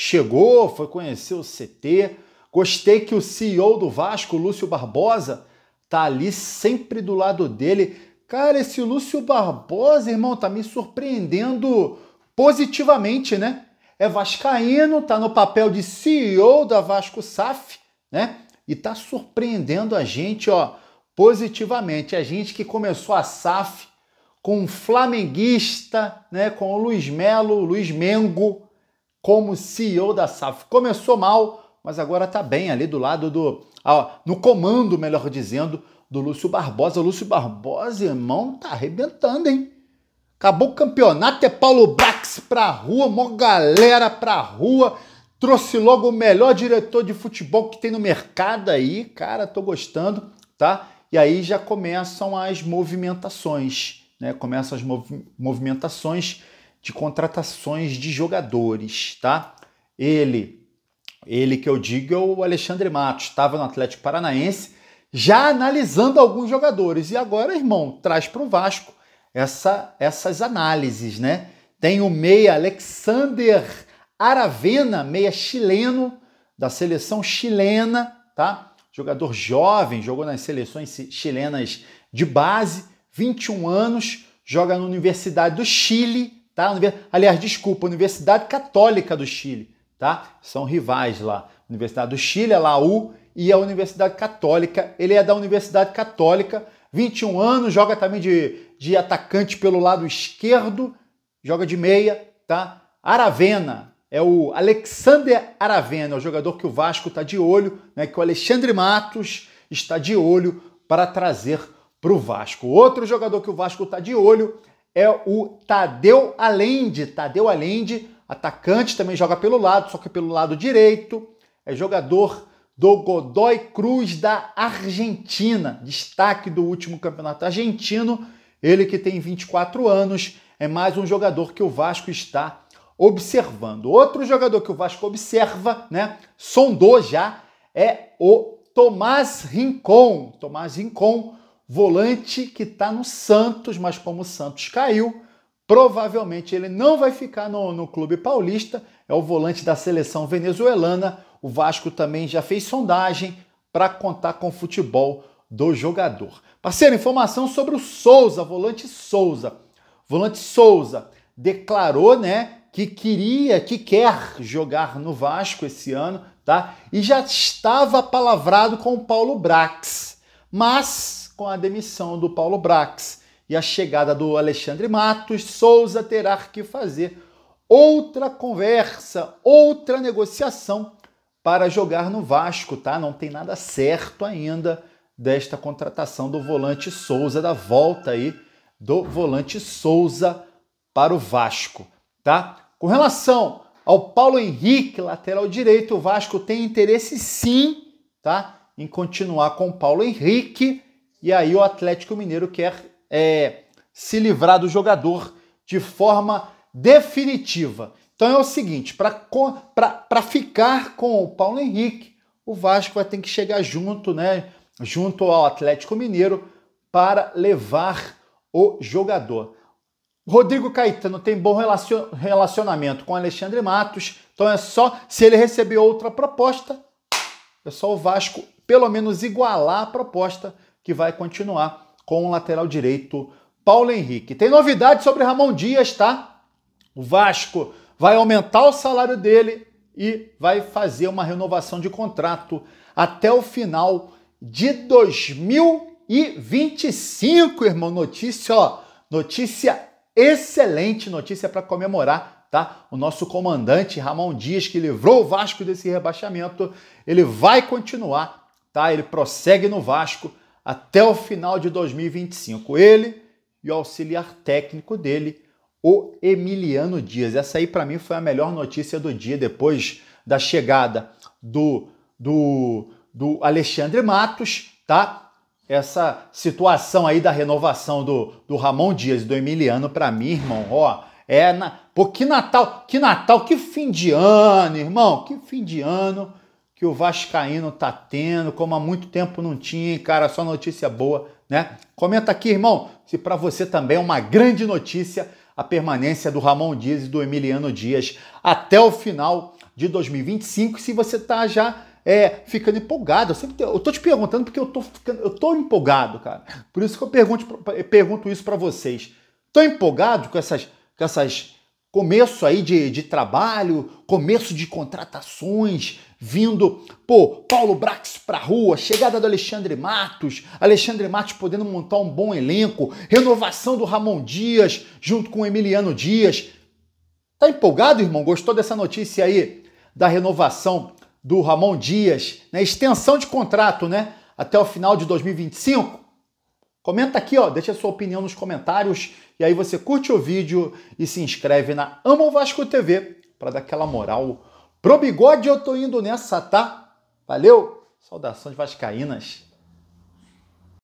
chegou, foi conhecer o CT. Gostei que o CEO do Vasco, Lúcio Barbosa, tá ali sempre do lado dele. Cara, esse Lúcio Barbosa, irmão, tá me surpreendendo positivamente, né? É vascaíno, tá no papel de CEO da Vasco SAF, né? E tá surpreendendo a gente, ó, positivamente. A gente que começou a SAF com o flamenguista, né, com o Luiz Melo, Luiz Mengo, como CEO da SAF. Começou mal, mas agora está bem ali do lado do. Ó, no comando, melhor dizendo, do Lúcio Barbosa. Lúcio Barbosa, irmão, tá arrebentando, hein? Acabou o campeonato, é Paulo Brax pra rua, mó galera pra rua. Trouxe logo o melhor diretor de futebol que tem no mercado aí, cara, tô gostando, tá? E aí já começam as movimentações, né? Começam as movimentações de contratações de jogadores, tá? Ele, ele que eu digo é o Alexandre Matos, estava no Atlético Paranaense, já analisando alguns jogadores. E agora, irmão, traz para o Vasco essa, essas análises, né? Tem o meia Alexander Aravena, meia chileno, da seleção chilena, tá? Jogador jovem, jogou nas seleções chilenas de base, 21 anos, joga na Universidade do Chile, Tá? Aliás, desculpa, Universidade Católica do Chile. Tá? São rivais lá. Universidade do Chile, a Laú, e a Universidade Católica. Ele é da Universidade Católica, 21 anos, joga também de, de atacante pelo lado esquerdo, joga de meia, tá? Aravena, é o Alexander Aravena, o jogador que o Vasco está de olho, né, que o Alexandre Matos está de olho para trazer para o Vasco. Outro jogador que o Vasco está de olho é o Tadeu Allende. Tadeu Allende, atacante, também joga pelo lado, só que pelo lado direito. É jogador do Godoy Cruz da Argentina, destaque do último campeonato argentino. Ele que tem 24 anos, é mais um jogador que o Vasco está observando. Outro jogador que o Vasco observa, né, sondou já, é o Tomás Rincon. Tomás Rincon volante que está no Santos, mas como o Santos caiu, provavelmente ele não vai ficar no, no clube paulista. É o volante da seleção venezuelana. O Vasco também já fez sondagem para contar com o futebol do jogador. Parceiro, informação sobre o Souza, volante Souza. Volante Souza declarou, né, que queria, que quer jogar no Vasco esse ano, tá? E já estava palavrado com o Paulo Brax. Mas com a demissão do Paulo Brax e a chegada do Alexandre Matos, Souza terá que fazer outra conversa, outra negociação para jogar no Vasco, tá? Não tem nada certo ainda desta contratação do volante Souza, da volta aí do volante Souza para o Vasco, tá? Com relação ao Paulo Henrique, lateral direito, o Vasco tem interesse sim, tá? Em continuar com o Paulo Henrique, e aí o Atlético Mineiro quer é, se livrar do jogador de forma definitiva. Então é o seguinte: para ficar com o Paulo Henrique, o Vasco vai ter que chegar junto, né? Junto ao Atlético Mineiro para levar o jogador. Rodrigo Caetano tem bom relacionamento com Alexandre Matos, então é só se ele receber outra proposta, é só o Vasco pelo menos igualar a proposta que vai continuar com o lateral direito Paulo Henrique. Tem novidade sobre Ramon Dias, tá? O Vasco vai aumentar o salário dele e vai fazer uma renovação de contrato até o final de 2025, irmão. Notícia, ó, notícia excelente, notícia para comemorar, tá? O nosso comandante Ramon Dias, que livrou o Vasco desse rebaixamento, ele vai continuar, tá? Ele prossegue no Vasco até o final de 2025. Ele e o auxiliar técnico dele, o Emiliano Dias. Essa aí para mim foi a melhor notícia do dia depois da chegada do do, do Alexandre Matos, tá? Essa situação aí da renovação do, do Ramon Dias e do Emiliano para mim, irmão, ó, é na, pô, que Natal, que Natal, que fim de ano, irmão, que fim de ano que o Vascaíno tá tendo, como há muito tempo não tinha, cara, só notícia boa, né? Comenta aqui, irmão, se para você também é uma grande notícia a permanência do Ramon Dias e do Emiliano Dias até o final de 2025, se você tá já é, ficando empolgado. Eu, sempre te, eu tô te perguntando porque eu tô, ficando, eu tô empolgado, cara. Por isso que eu pergunto, eu pergunto isso para vocês. Tô empolgado com essas, com essas começo aí de, de trabalho, começo de contratações, vindo, pô, Paulo Brax pra rua, chegada do Alexandre Matos, Alexandre Matos podendo montar um bom elenco, renovação do Ramon Dias junto com Emiliano Dias. Tá empolgado, irmão? Gostou dessa notícia aí da renovação do Ramon Dias, né? Extensão de contrato, né? Até o final de 2025. Comenta aqui, ó, deixa sua opinião nos comentários e aí você curte o vídeo e se inscreve na Amo Vasco TV para dar aquela moral. Pro bigode eu tô indo nessa, tá? Valeu! Saudações vascaínas!